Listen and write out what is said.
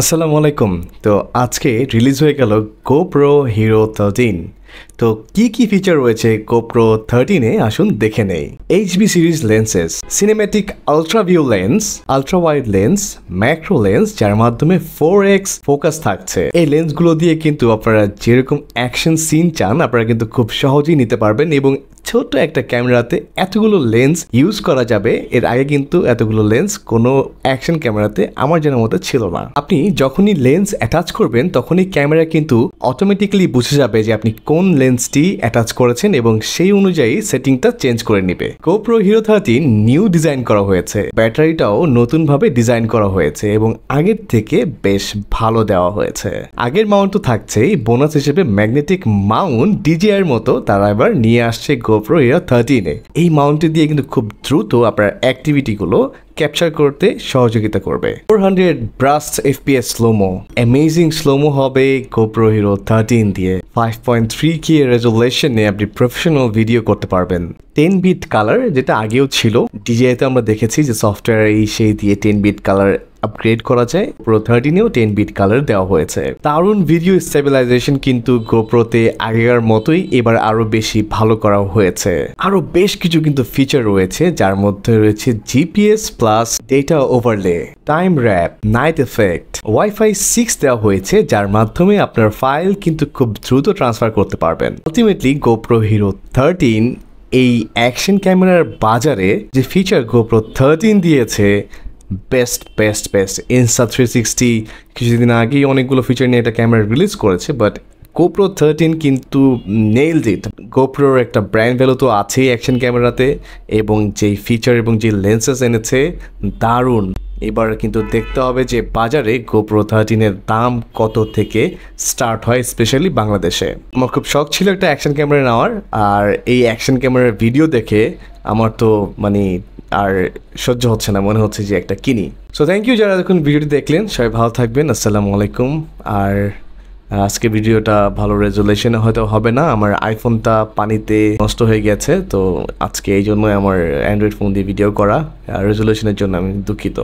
আসসালামু আলাইকুম তো আজকে রিলিজ হয়ে গেল গোপ্রো হিরো থার্টিন তো কি কি ফিচার রয়েছে গোপ্রো থার্টিনে আসুন দেখে নেই HB series lenses cinematic ultraview lens ultra wide lens macro lens যার মাধ্যমে ফোর এক্স ফোকাস থাকছে এই লেন্সগুলো দিয়ে কিন্তু আপনারা যেরকম অ্যাকশন সিন চান আপনারা কিন্তু খুব সহজেই নিতে পারবেন এবং ছোট্ট একটা ক্যামেরাতে এতগুলো লেন্স ইউজ করা যাবে এর আগে কিন্তু এতগুলো লেন্স কোনো অ্যাকশন ক্যামেরাতে আমার জানার মতো ছিল না আপনি যখনই লেন্স অ্যাটাচ করবেন তখনই ক্যামেরা কিন্তু অটোমেটিক্যালি বুঝে যাবে যে আপনি কোন লেন্সটি অ্যাটাচ করেছেন এবং সেই অনুযায়ী সেটিংটা চেঞ্জ করে নেবে GoPro Hero thirty new design করা হয়েছে ব্যাটারিটাও নতুনভাবে ডিজাইন করা হয়েছে এবং আগের থেকে বেশ ভালো দেওয়া হয়েছে আগের মাউন্ট তো থাকছেই বোনাস হিসেবে ম্যাগনেটিক মাউন্ট ডিজিআর মতো তারা এবার নিয়ে আসছে গোপ্রো হিরো থার্টিনে এই মাউন্টে দিয়ে কিন্তু খুব দ্রুত আপনার অ্যাক্টিভিটিগুলো ক্যাপচার করতে সহযোগিতা করবে four hundred burst FPS slomo amazing slomo হবে গোপ্রো হিরো থার্টিন দিয়ে ফাইভ পয়েন্ট থ্রি কে রেজুলেশনে আপনি প্রফেশনাল ভিডিও করতে পারবেন টেন বিট কালার যেটা আগেও ছিল ডিজিআইতে আমরা দেখেছি যে সফটওয়্যার এই সেই দিয়ে টেন বিট কালার আপগ্রেড করা যায় প্রো থার্টিনেও টেন বিট কালার দেওয়া হয়েছে দারুণ ভিডিও স্টেবিলাইজেশন কিন্তু গোপ্রোতে আগেকার মতোই এবার আরও বেশি ভালো করা হয়েছে আরও বেশ কিছু কিন্তু ফিচার রয়েছে যার মধ্যে রয়েছে GPS plus data overlay time warp night effect WiFi six দেওয়া হয়েছে যার মাধ্যমে আপনার ফাইল কিন্তু খুব দ্রুত ট্রান্সফার করতে পারবেন আলটিমেটলি গোপ্রো হিরো থার্টিন এই অ্যাকশন ক্যামেরার বাজারে যে ফিচার গোপ্রো থার্টিন দিয়েছে best best best Insta three sixty কিছুদিন আগেই অনেকগুলো ফিচার নিয়ে একটা ক্যামেরা রিলিজ করেছে বাট গোপ্রো থার্টিন কিন্তু নেইল দিট গোপ্রোর একটা ব্র্যান্ড ভ্যালু তো আছেই অ্যাকশন ক্যামেরাতে এবং যেই ফিচার এবং যে লেন্সেস এনেছে দারুণ এবার কিন্তু দেখতে হবে যে বাজারে গোপ্রো থার্টিনের দাম কত থেকে স্টার্ট হয় স্পেশালি বাংলাদেশে আমার খুব শখ ছিল একটা অ্যাকশন ক্যামেরা নেওয়ার আর এই অ্যাকশন ক্যামেরার ভিডিও দেখে আমার তো মানে আর সহ্য হচ্ছে না মনে হচ্ছে যে একটা কিনি সো থ্যাংক ইউ যারা এখন ভিডিওটি দেখলেন সবাই ভালো থাকবেন আসসালামু আলাইকুম আর আজকে ভিডিওটা ভালো রেজুলেশনে হয়তো হবে না আমার আইফোনটা পানিতে নষ্ট হয়ে গেছে তো আজকে এই জন্যই আমার অ্যান্ড্রয়েড ফোন দিয়ে ভিডিও করা রেজুলেশনের জন্য আমি দুঃখিত